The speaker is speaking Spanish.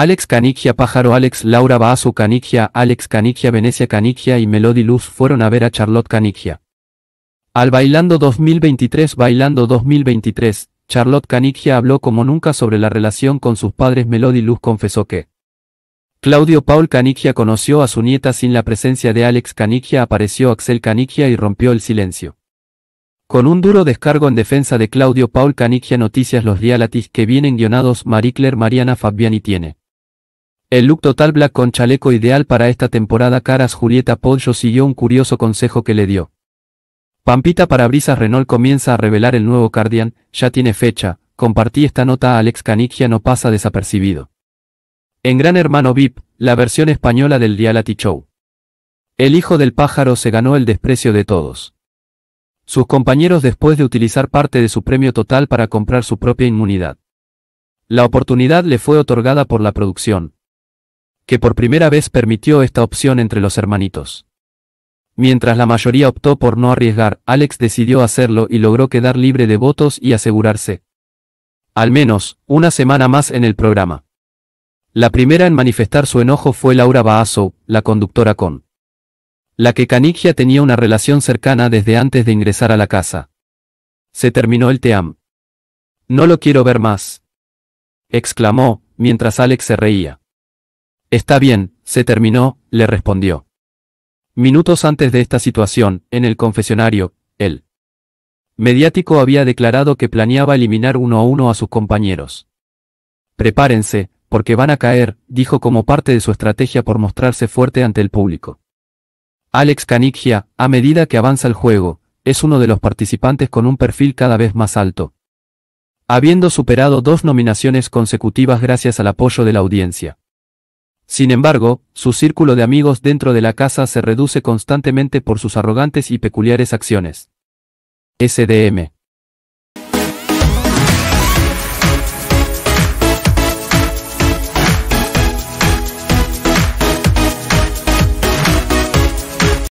Alex Canigia Pájaro Alex Laura bazo Canigia Alex Canigia Venecia Canigia y Melody Luz fueron a ver a Charlotte Canigia. Al Bailando 2023 Bailando 2023, Charlotte Canigia habló como nunca sobre la relación con sus padres Melody Luz confesó que Claudio Paul Canigia conoció a su nieta sin la presencia de Alex Canigia apareció Axel Canigia y rompió el silencio. Con un duro descargo en defensa de Claudio Paul Canigia Noticias los realities que vienen guionados Maricler Mariana Fabiani tiene. El look total black con chaleco ideal para esta temporada caras Julieta Pollo siguió un curioso consejo que le dio. Pampita para brisas Renault comienza a revelar el nuevo Cardian, ya tiene fecha, compartí esta nota a Alex Canigia no pasa desapercibido. En Gran Hermano VIP, la versión española del reality show. El hijo del pájaro se ganó el desprecio de todos. Sus compañeros después de utilizar parte de su premio total para comprar su propia inmunidad. La oportunidad le fue otorgada por la producción, que por primera vez permitió esta opción entre los hermanitos. Mientras la mayoría optó por no arriesgar, Alex decidió hacerlo y logró quedar libre de votos y asegurarse. Al menos, una semana más en el programa. La primera en manifestar su enojo fue Laura Baazo, la conductora con la que Canigia tenía una relación cercana desde antes de ingresar a la casa. Se terminó el team. No lo quiero ver más. exclamó, mientras Alex se reía. Está bien, se terminó, le respondió. Minutos antes de esta situación, en el confesionario, el mediático había declarado que planeaba eliminar uno a uno a sus compañeros. Prepárense, porque van a caer, dijo como parte de su estrategia por mostrarse fuerte ante el público. Alex Canigia, a medida que avanza el juego, es uno de los participantes con un perfil cada vez más alto. Habiendo superado dos nominaciones consecutivas gracias al apoyo de la audiencia. Sin embargo, su círculo de amigos dentro de la casa se reduce constantemente por sus arrogantes y peculiares acciones. SDM